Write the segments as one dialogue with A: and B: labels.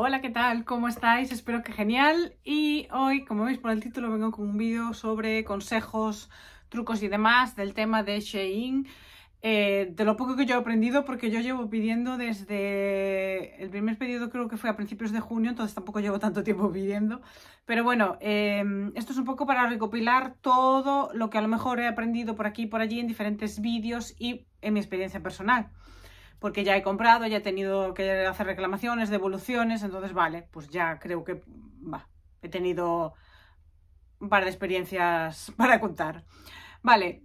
A: Hola, ¿qué tal? ¿Cómo estáis? Espero que genial. Y hoy, como veis por el título, vengo con un vídeo sobre consejos, trucos y demás del tema de Shein. Eh, de lo poco que yo he aprendido, porque yo llevo pidiendo desde el primer pedido, creo que fue a principios de junio, entonces tampoco llevo tanto tiempo pidiendo. Pero bueno, em, esto es un poco para recopilar todo lo que a lo mejor he aprendido por aquí y por allí en diferentes vídeos y en mi experiencia personal porque ya he comprado, ya he tenido que hacer reclamaciones, devoluciones, entonces vale, pues ya creo que va, he tenido un par de experiencias para contar. Vale,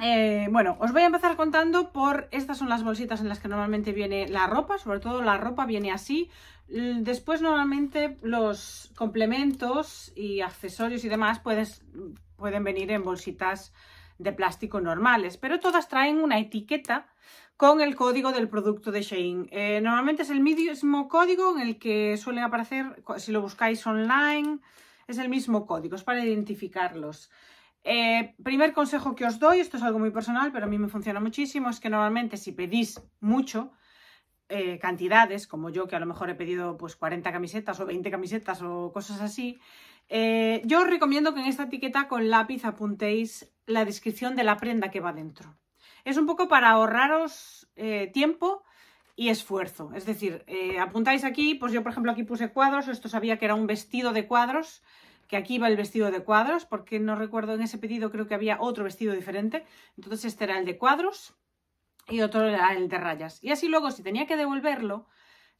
A: eh, bueno, os voy a empezar contando por estas son las bolsitas en las que normalmente viene la ropa, sobre todo la ropa viene así. Después normalmente los complementos y accesorios y demás pueden venir en bolsitas de plástico normales, pero todas traen una etiqueta con el código del producto de Shein. Eh, normalmente es el mismo código en el que suelen aparecer, si lo buscáis online, es el mismo código, es para identificarlos. Eh, primer consejo que os doy, esto es algo muy personal, pero a mí me funciona muchísimo, es que normalmente si pedís mucho, eh, cantidades, como yo que a lo mejor he pedido pues 40 camisetas o 20 camisetas o cosas así, yo os recomiendo que en esta etiqueta con lápiz apuntéis la descripción de la prenda que va dentro. Es un poco para ahorraros eh, tiempo y esfuerzo. Es decir, eh, apuntáis aquí, pues yo por ejemplo aquí puse cuadros, esto sabía que era un vestido de cuadros, que aquí va el vestido de cuadros, porque no recuerdo en ese pedido creo que había otro vestido diferente. Entonces este era el de cuadros y otro era el de rayas. Y así luego si tenía que devolverlo,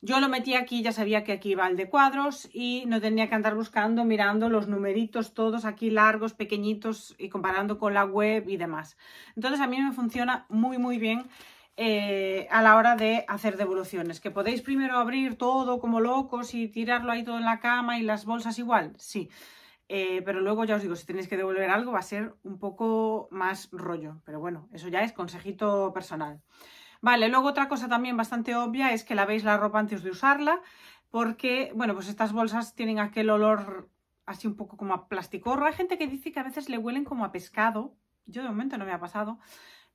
A: yo lo metí aquí, ya sabía que aquí iba el de cuadros y no tenía que andar buscando, mirando los numeritos todos aquí largos, pequeñitos y comparando con la web y demás. Entonces a mí me funciona muy muy bien eh, a la hora de hacer devoluciones. ¿Que podéis primero abrir todo como locos y tirarlo ahí todo en la cama y las bolsas igual? Sí. Eh, pero luego ya os digo, si tenéis que devolver algo va a ser un poco más rollo. Pero bueno, eso ya es consejito personal. Vale, luego otra cosa también bastante obvia es que lavéis la ropa antes de usarla, porque, bueno, pues estas bolsas tienen aquel olor así un poco como a plasticorro. Hay gente que dice que a veces le huelen como a pescado. Yo de momento no me ha pasado.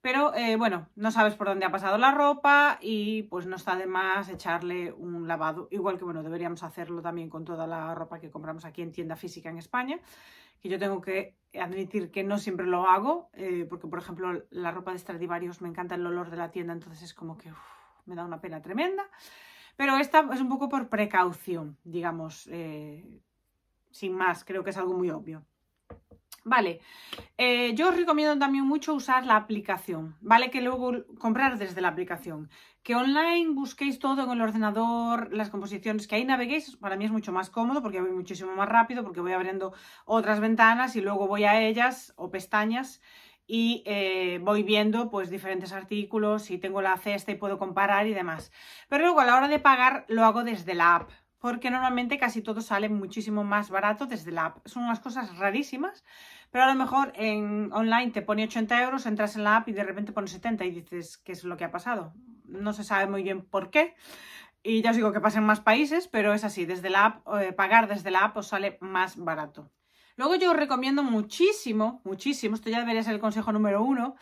A: Pero eh, bueno, no sabes por dónde ha pasado la ropa y pues no está de más echarle un lavado. Igual que bueno, deberíamos hacerlo también con toda la ropa que compramos aquí en tienda física en España que yo tengo que admitir que no siempre lo hago, eh, porque por ejemplo la ropa de Stradivarius me encanta el olor de la tienda, entonces es como que me da una pena tremenda. Pero esta es un poco por precaución, digamos, eh, sin más, creo que es algo muy obvio. Vale, eh, yo os recomiendo también mucho usar la aplicación, ¿vale? Que luego comprar desde la aplicación. Que online busquéis todo en el ordenador, las composiciones, que ahí naveguéis, para mí es mucho más cómodo porque voy muchísimo más rápido, porque voy abriendo otras ventanas y luego voy a ellas o pestañas y eh, voy viendo pues diferentes artículos y tengo la cesta y puedo comparar y demás. Pero luego a la hora de pagar lo hago desde la app, porque normalmente casi todo sale muchísimo más barato desde la app. Son unas cosas rarísimas, pero a lo mejor en online te pone 80 euros, entras en la app y de repente pone 70 y dices, ¿qué es lo que ha pasado? No se sabe muy bien por qué. Y ya os digo que pasa en más países, pero es así, desde la app, eh, pagar desde la app os sale más barato. Luego yo os recomiendo muchísimo, muchísimo, esto ya debería ser el consejo número uno,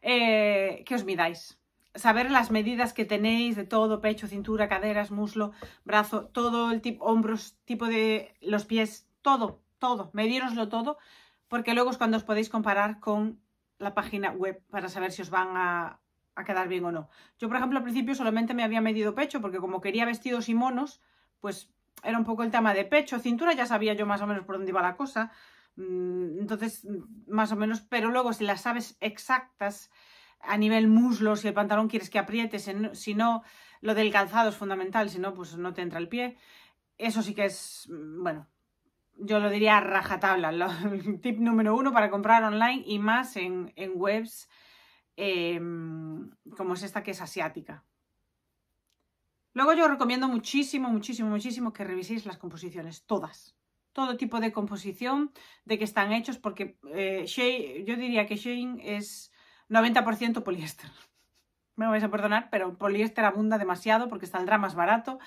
A: eh, que os midáis saber las medidas que tenéis de todo, pecho, cintura, caderas, muslo, brazo, todo el tipo, hombros, tipo de los pies, todo, todo, Mediroslo todo, porque luego es cuando os podéis comparar con la página web para saber si os van a, a quedar bien o no. Yo, por ejemplo, al principio solamente me había medido pecho, porque como quería vestidos y monos, pues era un poco el tema de pecho, cintura, ya sabía yo más o menos por dónde iba la cosa, mm, entonces, mm, más o menos, pero luego si las sabes exactas, a nivel muslo, si el pantalón quieres que aprietes, si no, lo del calzado es fundamental, si no, pues no te entra el pie. Eso sí que es, mm, bueno, yo lo diría rajatabla, tip número uno para comprar online y más en, en webs em, como es esta que es asiática. Luego yo recomiendo muchísimo, muchísimo, muchísimo que reviséis las composiciones, todas. Todo tipo de composición, de que están hechos, porque eh, yo diría que Shane es 90% poliéster. Me vais a perdonar, pero poliéster abunda demasiado porque saldrá más barato,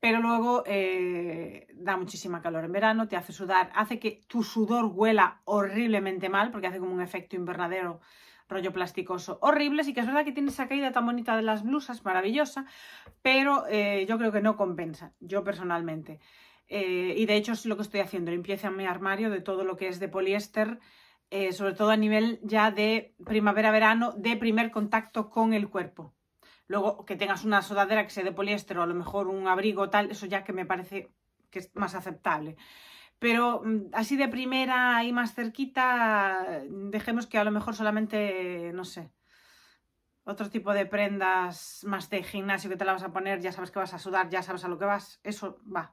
A: pero luego eh, da muchísima calor en verano, te hace sudar, hace que tu sudor huela horriblemente mal porque hace como un efecto invernadero rollo plasticoso horrible, sí que es verdad que tiene esa caída tan bonita de las blusas, maravillosa, pero eh, yo creo que no compensa, yo personalmente. Eh, y de hecho es lo que estoy haciendo, limpieza en mi armario de todo lo que es de poliéster, eh, sobre todo a nivel ya de primavera-verano, de primer contacto con el cuerpo. Luego que tengas una sudadera que sea de poliéster o a lo mejor un abrigo tal, eso ya que me parece que es más aceptable. Pero mm, así de primera y más cerquita, dejemos que a lo mejor solamente, no sé, otro tipo de prendas más de gimnasio que te la vas a poner, ya sabes que vas a sudar, ya sabes a lo que vas, eso va,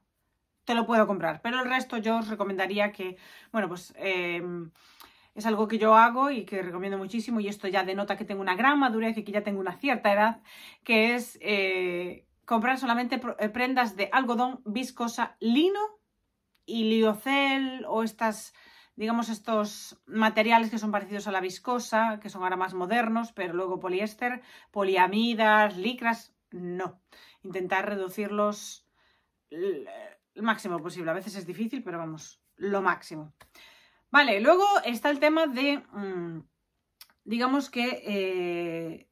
A: te lo puedo comprar. Pero el resto yo os recomendaría que, bueno, pues em, es algo que yo hago y que recomiendo muchísimo y esto ya denota que tengo una gran madurez y que ya tengo una cierta edad, que es eh, comprar solamente eh, prendas de algodón, viscosa, lino y liocel o estas digamos, estos materiales que son parecidos a la viscosa, que son ahora más modernos, pero luego poliéster, poliamidas, licras, no. Intentar reducirlos el máximo posible. A veces es difícil, pero vamos, lo máximo. Vale, luego está el tema de, mm, digamos que eh,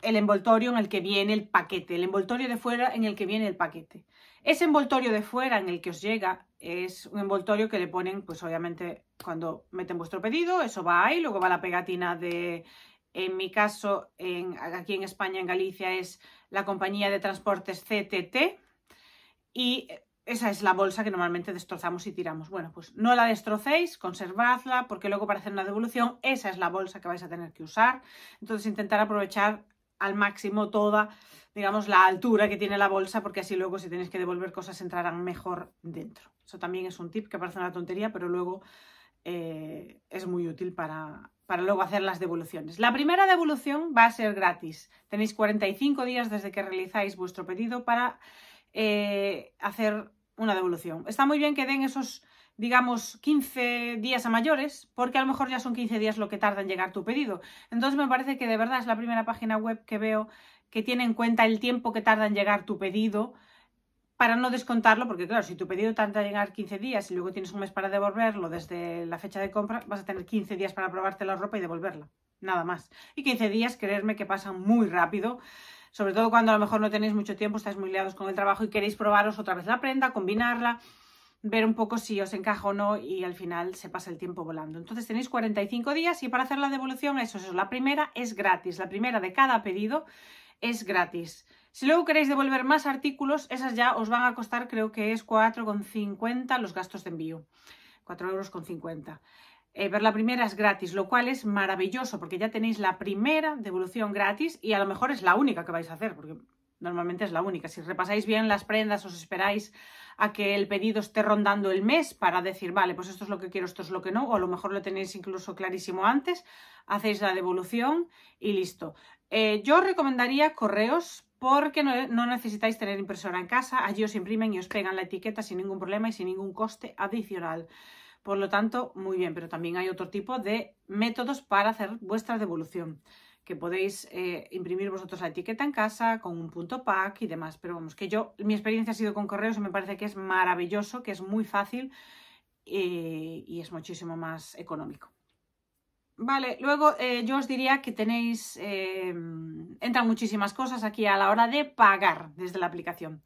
A: el envoltorio en el que viene el paquete, el envoltorio de fuera en el que viene el paquete. Ese envoltorio de fuera en el que os llega es un envoltorio que le ponen, pues obviamente cuando meten vuestro pedido, eso va ahí, luego va la pegatina de, en mi caso, aquí en España, en Galicia, es la compañía de transportes CTT y esa es la bolsa que normalmente destrozamos y tiramos. Bueno, pues no la destrocéis, conservadla, porque luego para hacer una devolución, esa es la bolsa que vais a tener que usar. Entonces intentar aprovechar al máximo toda, digamos, la altura que tiene la bolsa, porque así luego si tenéis que devolver cosas entrarán mejor dentro. Eso también es un tip que parece una tontería, pero luego eh, es muy útil para, para luego hacer las devoluciones. La primera devolución va a ser gratis. Tenéis 45 días desde que realizáis vuestro pedido para eh, hacer una devolución. Está muy bien que den esos, digamos, 15 días a mayores, porque a lo mejor ya son 15 días lo que tarda en llegar tu pedido. Entonces me parece que de verdad es la primera página web que veo que tiene en cuenta el tiempo que tarda en llegar tu pedido para no descontarlo, porque claro, si tu pedido tarda en llegar 15 días y luego tienes un mes para devolverlo desde la fecha de compra, vas a tener 15 días para probarte la ropa y devolverla. Nada más. Y 15 días, creerme que pasan muy rápido sobre todo cuando a lo mejor no tenéis mucho tiempo, estáis muy liados con el trabajo y queréis probaros otra vez la prenda, combinarla, ver un poco si os encaja o no y al final se pasa el tiempo volando. Entonces tenéis 45 días y para hacer la devolución, eso es, la primera es gratis, la primera de cada pedido es gratis. Si luego queréis devolver más artículos, esas ya os van a costar creo que es 4,50 los gastos de envío. 4,50 euros. Eh, ver la primera es gratis, lo cual es maravilloso porque ya tenéis la primera devolución gratis y a lo mejor es la única que vais a hacer, porque normalmente es la única. Si repasáis bien las prendas, os esperáis a que el pedido esté rondando el mes para decir, vale, pues esto es lo que quiero, esto es lo que no, o a lo mejor lo tenéis incluso clarísimo antes, hacéis la devolución y listo. Eh, yo recomendaría correos porque no, necesitáis tener impresora en casa, allí os imprimen y os pegan la etiqueta sin ningún problema y sin ningún coste adicional. Por lo tanto, muy bien, pero también hay otro tipo de métodos para hacer vuestra devolución, que podéis eh, imprimir vosotros la etiqueta en casa con un punto pack y demás. Pero vamos, que yo, mi experiencia ha sido con correos y me parece que es maravilloso, que es muy fácil eh, y es muchísimo más económico. Vale, luego eh, yo os diría que tenéis, entran muchísimas cosas aquí a la hora de pagar desde la aplicación.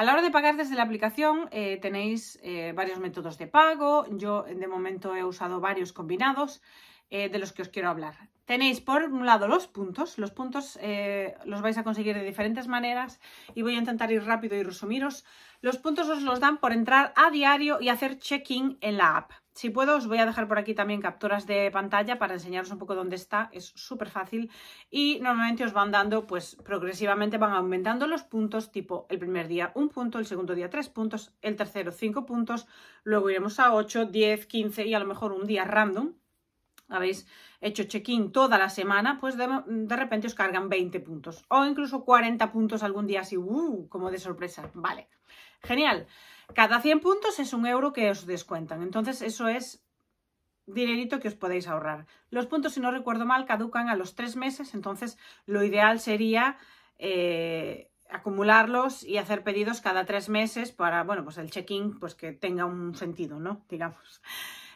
A: A la hora de pagar desde la aplicación eh, tenéis eh, varios métodos de pago. Yo de momento he usado varios combinados eh, de los que os quiero hablar. Tenéis por un lado los puntos, los puntos eh, los vais a conseguir de diferentes maneras y voy a intentar ir rápido y resumiros. Los puntos os los dan por entrar a diario y hacer check-in en la app. Si puedo, os voy a dejar por aquí también capturas de pantalla para enseñaros un poco dónde está, es súper fácil y normalmente os van dando, pues progresivamente van aumentando los puntos, tipo el primer día un punto, el segundo día tres puntos, el tercero cinco puntos, luego iremos a ocho, diez, quince y a lo mejor un día random. Habéis hecho check-in toda la semana, pues de, repente os cargan 20 puntos o incluso 40 puntos algún día así, uh, como de sorpresa. Vale, genial. Cada 100 puntos es un euro que os descuentan. Entonces eso es dinerito que os podéis ahorrar. Los puntos, si no recuerdo mal, caducan a los tres meses, entonces lo ideal sería eh, acumularlos y hacer pedidos cada tres meses para, bueno, pues el check-in, pues que tenga un sentido, ¿no? Digamos.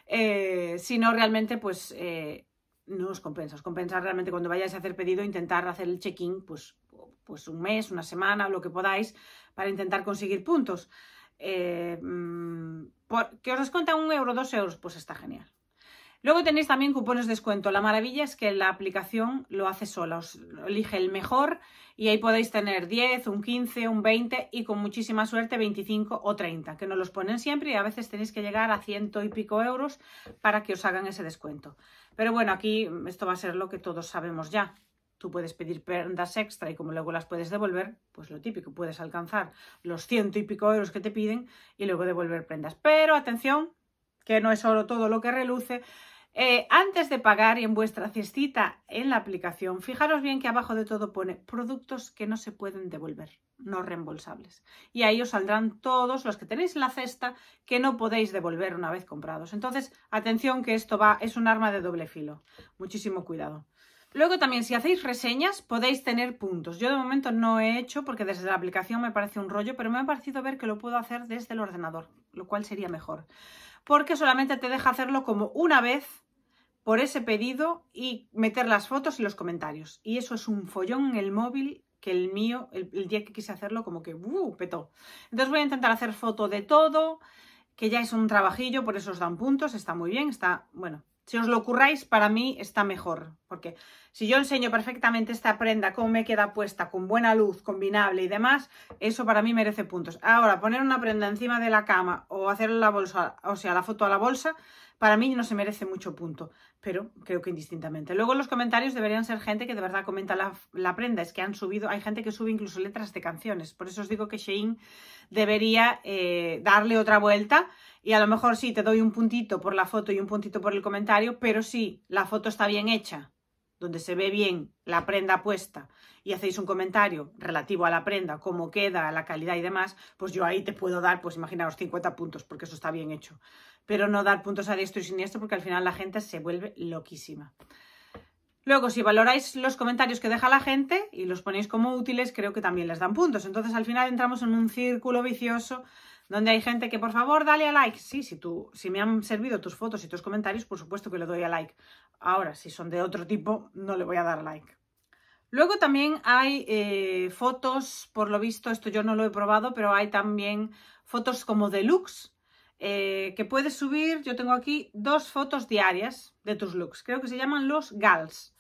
A: Eh, si no, realmente, pues eh, no os compensa. Os compensa realmente cuando vayáis a hacer pedido intentar hacer el check-in pues, pues un mes, una semana, lo que podáis para intentar conseguir puntos. Eh, mm, ¿Que os cuenta un euro, dos euros? Pues está genial. Luego tenéis también cupones de descuento. La maravilla es que la aplicación lo hace sola, os elige el mejor y ahí podéis tener 10, un 15, un 20 y con muchísima suerte 25 o 30, que no los ponen siempre y a veces tenéis que llegar a ciento y pico euros para que os hagan ese descuento. Pero bueno, aquí esto va a ser lo que todos sabemos ya. Tú puedes pedir prendas extra y como luego las puedes devolver, pues lo típico, puedes alcanzar los ciento y pico euros que te piden y luego devolver prendas. Pero atención, que no es solo todo lo que reluce, eh, antes de pagar y en vuestra cestita en la aplicación, fijaros bien que abajo de todo pone productos que no se pueden devolver, no reembolsables. Y ahí os saldrán todos los que tenéis en la cesta que no podéis devolver una vez comprados. Entonces, atención que esto va, es un arma de doble filo. Muchísimo cuidado. Luego también si hacéis reseñas podéis tener puntos. Yo de momento no he hecho porque desde la aplicación me parece un rollo, pero me ha parecido ver que lo puedo hacer desde el ordenador, lo cual sería mejor porque solamente te deja hacerlo como una vez por ese pedido y meter las fotos y los comentarios. Y eso es un follón en el móvil que el mío, el, día que quise hacerlo, como que uh, petó. Entonces voy a intentar hacer foto de todo, que ya es un trabajillo, por eso os dan puntos, está muy bien, está, bueno, si os lo ocurráis, para mí está mejor, porque si yo enseño perfectamente esta prenda, cómo me queda puesta, con buena luz, combinable y demás, eso para mí merece puntos. Ahora, poner una prenda encima de la cama o hacer la bolsa, o sea, la foto a la bolsa, para mí no se merece mucho punto, pero creo que indistintamente. Luego los comentarios deberían ser gente que de verdad comenta la, prenda, es que han subido, hay gente que sube incluso letras de canciones, por eso os digo que Shein debería eh, darle otra vuelta y a lo mejor sí te doy un puntito por la foto y un puntito por el comentario, pero si sí, la foto está bien hecha, donde se ve bien la prenda puesta y hacéis un comentario relativo a la prenda, cómo queda, la calidad y demás, pues yo ahí te puedo dar, pues imaginaos, 50 puntos, porque eso está bien hecho. Pero no dar puntos a diestro y siniestro, porque al final la gente se vuelve loquísima. Luego, si valoráis los comentarios que deja la gente y los ponéis como útiles, creo que también les dan puntos. Entonces, al final entramos en un círculo vicioso donde hay gente que, por favor, dale a like. Sí, si, tú, si me han servido tus fotos y tus comentarios, por supuesto que le doy a like. Ahora, si son de otro tipo, no le voy a dar like. Luego también hay eh, fotos, por lo visto, esto yo no lo he probado, pero hay también fotos como de looks, eh, que puedes subir, yo tengo aquí dos fotos diarias de tus looks, creo que se llaman los GALS.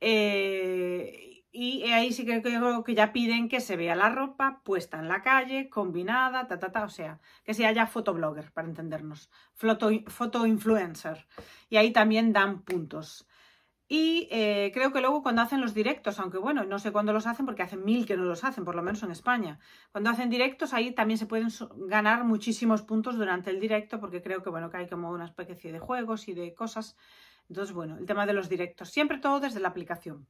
A: Eh, y ahí sí que creo que ya piden que se vea la ropa puesta en la calle, combinada, ta, ta, ta, o sea, que sea ya fotoblogger, para entendernos, foto, influencer. Y ahí también dan puntos. Y eh, creo que luego cuando hacen los directos, aunque bueno, no sé cuándo los hacen porque hacen mil que no los hacen, por lo menos en España. Cuando hacen directos ahí también se pueden ganar muchísimos puntos durante el directo porque creo que bueno, que hay como una especie de juegos y de cosas. Entonces bueno, el tema de los directos, siempre todo desde la aplicación.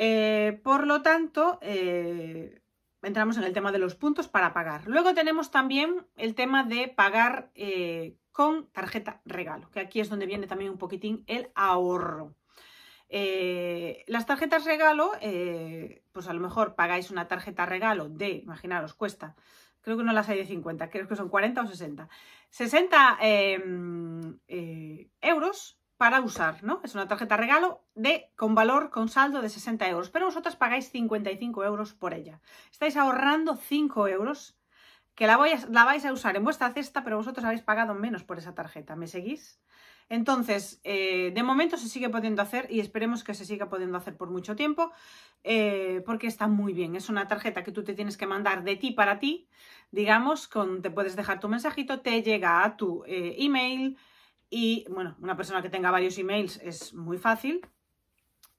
A: Eh, por lo tanto, eh, entramos en el tema de los puntos para pagar. Luego tenemos también el tema de pagar eh, con tarjeta regalo, que aquí es donde viene también un poquitín el ahorro. las tarjetas regalo, pues a lo mejor pagáis una tarjeta regalo de, imaginaros, cuesta, creo que no las hay de 50, creo que son 40 o 60, 60 em, euros para usar, ¿no? Es una tarjeta regalo de, con valor, con saldo de 60 euros, pero vosotras pagáis 55 euros por ella. Estáis ahorrando 5 euros que la, la vais a usar en vuestra cesta, pero vosotros habéis pagado menos por esa tarjeta, ¿me seguís? Entonces, eh, de momento se sigue pudiendo hacer y esperemos que se siga pudiendo hacer por mucho tiempo, eh, porque está muy bien. Es una tarjeta que tú te tienes que mandar de ti para ti, digamos, con, te puedes dejar tu mensajito, te llega a tu eh, email, y bueno, una persona que tenga varios emails es muy fácil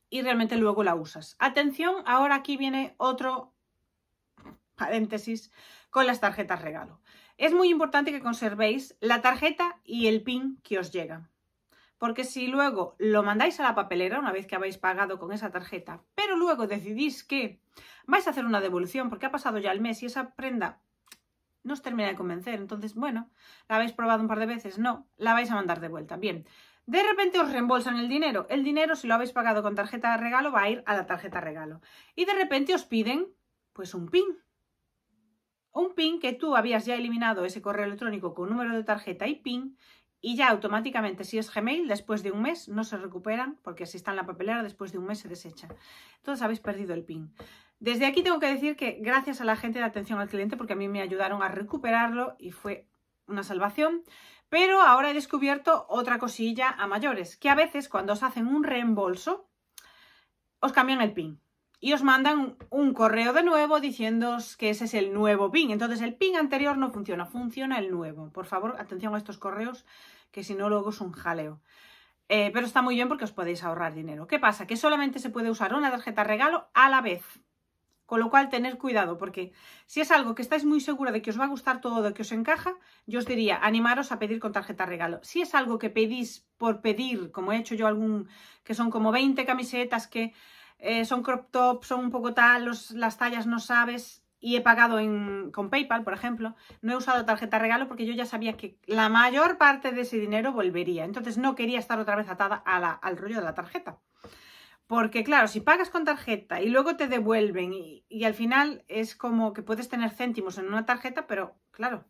A: y realmente luego la usas. Atención, ahora aquí viene otro paréntesis con las tarjetas regalo. Es muy importante que conservéis la tarjeta y el PIN que os llega. Porque si luego lo mandáis a la papelera, una vez que habéis pagado con esa tarjeta, pero luego decidís que vais a hacer una devolución porque ha pasado ya el mes y esa prenda no os termina de convencer. Entonces, bueno, la habéis probado un par de veces, no, la vais a mandar de vuelta. Bien, de repente os reembolsan el dinero. El dinero, si lo habéis pagado con tarjeta de regalo, va a ir a la tarjeta de regalo. Y de repente os piden, pues, un PIN. Un PIN que tú habías ya eliminado ese correo electrónico con número de tarjeta y PIN y ya automáticamente si es Gmail después de un mes no se recuperan porque si está en la papelera después de un mes se desecha. Entonces habéis perdido el PIN. Desde aquí tengo que decir que gracias a la gente de atención al cliente, porque a mí me ayudaron a recuperarlo y fue una salvación, pero ahora he descubierto otra cosilla a mayores, que a veces cuando os hacen un reembolso, os cambian el PIN y os mandan un correo de nuevo diciéndoos que ese es el nuevo PIN. Entonces el PIN anterior no funciona, funciona el nuevo. Por favor, atención a estos correos, que si no luego es un jaleo. Eh, pero está muy bien porque os podéis ahorrar dinero. ¿Qué pasa? Que solamente se puede usar una tarjeta regalo a la vez. Con lo cual, tener cuidado, porque si es algo que estáis muy segura de que os va a gustar todo, de que os encaja, yo os diría, animaros a pedir con tarjeta regalo. Si es algo que pedís por pedir, como he hecho yo algún, que son como 20 camisetas que eh, son crop top, son un poco tal, las tallas no sabes, y he pagado con PayPal, por ejemplo, no he usado tarjeta regalo porque yo ya sabía que la mayor parte de ese dinero volvería. Entonces no quería estar otra vez atada al rollo de la tarjeta. Porque claro, si pagas con tarjeta y luego te devuelven y, al final es como que puedes tener céntimos en una tarjeta, pero claro,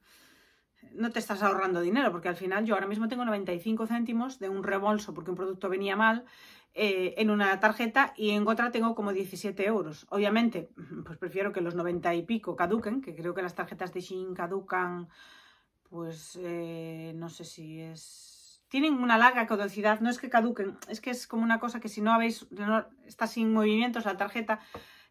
A: no te estás ahorrando dinero, porque al final yo ahora mismo tengo 95 céntimos de un rebolso porque un producto venía mal eh, en una tarjeta y en otra tengo como 17 euros. Obviamente, pues prefiero que los 90 y pico caduquen, que creo que las tarjetas de Shin caducan, pues eh, no sé si es tienen una larga caducidad, no es que caduquen, es que es como una cosa que si no habéis, está sin movimientos la tarjeta,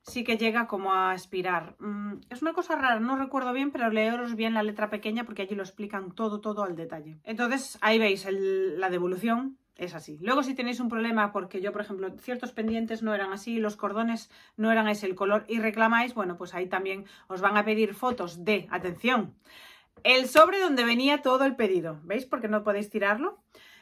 A: sí que llega como a expirar. Mm, es una cosa rara, no recuerdo bien, pero leeros bien la letra pequeña porque allí lo explican todo, todo al detalle. Entonces, ahí veis la devolución, es así. Luego si tenéis un problema, porque yo, por ejemplo, ciertos pendientes no eran así, los cordones no eran ese el color y reclamáis, bueno, pues ahí también os van a pedir fotos de, atención, el sobre donde venía todo el pedido, ¿veis? Porque no podéis tirarlo.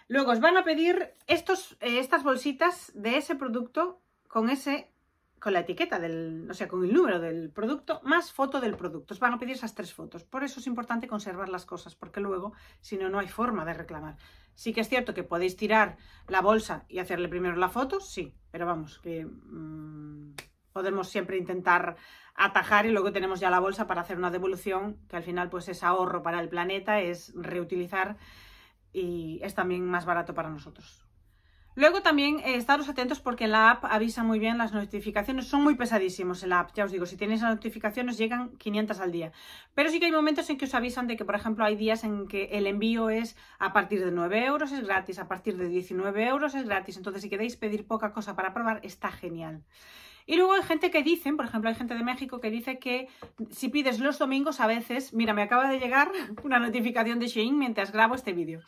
A: Luego os van a pedir estos, eh, estas bolsitas de ese producto con ese con la etiqueta del, o sea, con el número del producto más foto del producto. Os van a pedir esas tres fotos. Por eso es importante conservar las cosas, porque luego, si no, no hay forma de reclamar. Sí que es cierto que podéis tirar la bolsa y hacerle primero la foto, sí, pero vamos, que mm, podemos siempre intentar atajar y luego tenemos ya la bolsa para hacer una devolución, que al final pues es ahorro para el planeta, es reutilizar y es también más barato para nosotros. Luego también eh, estaros atentos porque la app avisa muy bien las notificaciones, son muy pesadísimos en la app, ya os digo, si tenéis las notificaciones llegan 500 al día. Pero sí que hay momentos en que os avisan de que, por ejemplo, hay días en que el envío es a partir de 9 euros es gratis, a partir de 19 euros es gratis, entonces si queréis pedir poca cosa para probar está genial. Y luego hay gente que dice... por ejemplo, hay gente de México que dice que si pides los domingos a veces, mira, me acaba de llegar una notificación de Shein mientras grabo este vídeo.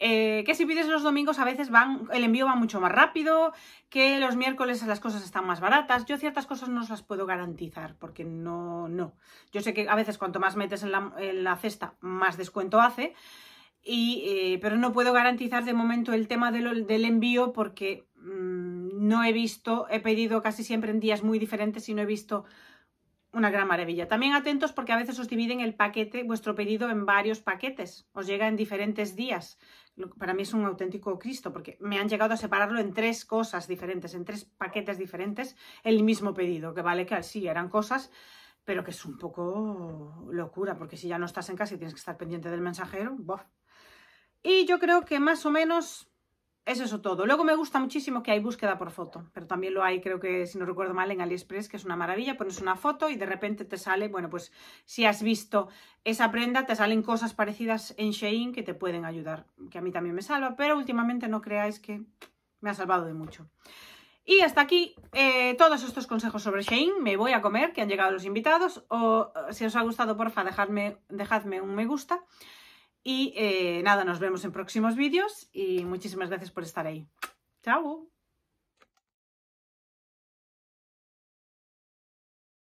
A: Eh, que si pides los domingos a veces van, el envío va mucho más rápido, que los miércoles las cosas están más baratas. Yo ciertas cosas no las puedo garantizar porque no, no. Yo sé que a veces cuanto más metes en la, en la cesta, más descuento hace, y, eh, pero no puedo garantizar de momento el tema del, envío porque... Mm, no he visto, he pedido casi siempre en días muy diferentes y no he visto una gran maravilla. También atentos porque a veces os dividen el paquete, vuestro pedido en varios paquetes, os llega en diferentes días. Para mí es un auténtico Cristo porque me han llegado a separarlo en tres cosas diferentes, en tres paquetes diferentes, el mismo pedido, que vale que sí, eran cosas, pero que es un poco locura porque si ya no estás en casa y tienes que estar pendiente del mensajero, bof. Y yo creo que más o menos es eso todo. Luego me gusta muchísimo que hay búsqueda por foto, pero también lo hay, creo que si no recuerdo mal, en AliExpress, que es una maravilla. Pones una foto y de repente te sale, bueno, pues si has visto esa prenda, te salen cosas parecidas en Shein que te pueden ayudar, que a mí también me salva, pero últimamente no creáis que me ha salvado de mucho. Y hasta aquí eh, todos estos consejos sobre Shein. Me voy a comer, que han llegado los invitados. O eh, si os ha gustado, porfa, dejadme, dejadme un me gusta. Y eh, nada, nos vemos en próximos vídeos y muchísimas gracias por estar ahí. ¡Chao!